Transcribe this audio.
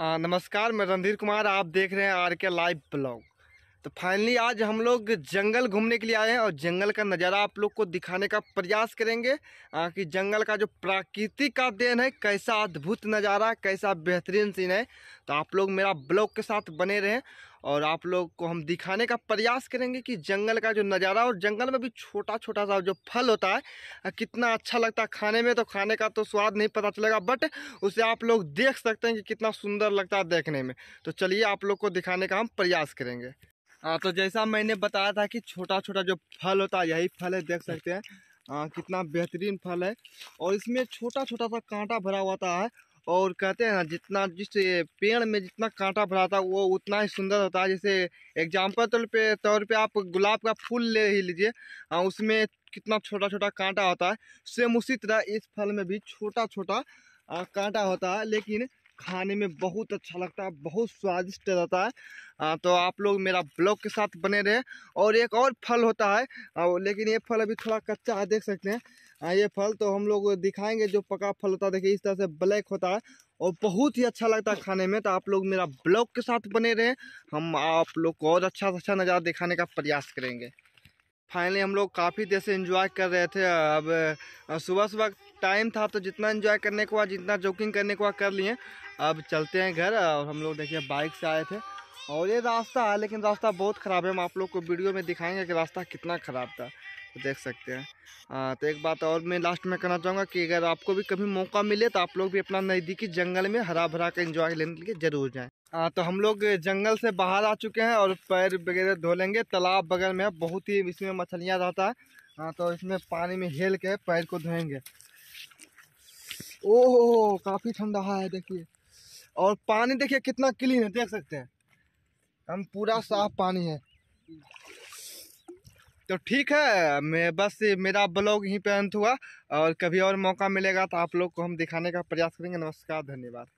नमस्कार मैं रणधीर कुमार आप देख रहे हैं आर के लाइव ब्लॉग तो फाइनली आज हम लोग जंगल घूमने के लिए आए हैं और जंगल का नज़ारा आप लोग को दिखाने का प्रयास करेंगे कि जंगल का जो प्राकृतिक का देन है कैसा अद्भुत नज़ारा कैसा बेहतरीन सीन है तो आप लोग मेरा ब्लॉग के साथ बने रहें और आप लोग को हम दिखाने का प्रयास करेंगे कि जंगल का जो नज़ारा और जंगल में भी छोटा छोटा सा जो फल होता है कितना अच्छा लगता है खाने में तो खाने का तो स्वाद नहीं पता चलेगा बट उसे आप लोग देख सकते हैं कि कितना सुंदर लगता है देखने में तो चलिए आप लोग को दिखाने का हम प्रयास करेंगे हाँ तो जैसा मैंने बताया था कि छोटा छोटा जो फल होता है यही फल है देख सकते हैं आ, हाँ, कितना बेहतरीन फल है और इसमें छोटा छोटा सा कांटा भरा होता है और कहते हैं ना जितना जिस पेड़ में जितना कांटा भरा था वो उतना ही सुंदर होता है जैसे एग्जाम्पल तौर पे तौर पे आप गुलाब का फूल ले ही लीजिए हाँ, उसमें कितना छोटा छोटा कांटा होता है सेम उसी तरह इस फल में भी छोटा छोटा हाँ, कांटा होता है लेकिन खाने में बहुत अच्छा लगता है बहुत स्वादिष्ट रहता है तो आप लोग मेरा ब्लॉग के साथ बने रहे और एक और फल होता है लेकिन ये फल अभी थोड़ा कच्चा है देख सकते हैं ये फल तो हम लोग दिखाएंगे जो पका फल होता है देखिए इस तरह से ब्लैक होता है और बहुत ही अच्छा लगता है खाने में तो आप लोग मेरा ब्लॉग के साथ बने रहें हम आप लोग को और अच्छा अच्छा नज़ारा दिखाने का प्रयास करेंगे फाइनली हम लोग काफ़ी देर से इन्जॉय कर रहे थे अब सुबह सुबह टाइम था तो जितना इन्जॉय करने को जितना जॉकिंग करने को कर लिए अब चलते हैं घर और हम लोग देखिए बाइक से आए थे और ये रास्ता है लेकिन रास्ता बहुत ख़राब है हम आप लोग को वीडियो में दिखाएंगे कि रास्ता कितना ख़राब था तो देख सकते हैं हाँ तो एक बात और मैं लास्ट में कहना चाहूँगा कि अगर आपको भी कभी मौका मिले तो आप लोग भी अपना नज़दीकी जंगल में हरा भरा का इंजॉय लेने के लिए ज़रूर जाए हाँ तो हम लोग जंगल से बाहर आ चुके हैं और पैर वगैरह धो लेंगे तालाब बगल में बहुत ही इसमें मछलियाँ रहता है हाँ तो इसमें पानी में हेल के पैर को धोएंगे ओह काफ़ी ठंडा है देखिए और पानी देखिए कितना क्लीन है देख सकते हैं हम पूरा साफ पानी है तो ठीक है मैं बस मेरा ब्लॉग यहीं पर अंत हुआ और कभी और मौका मिलेगा तो आप लोग को हम दिखाने का प्रयास करेंगे नमस्कार धन्यवाद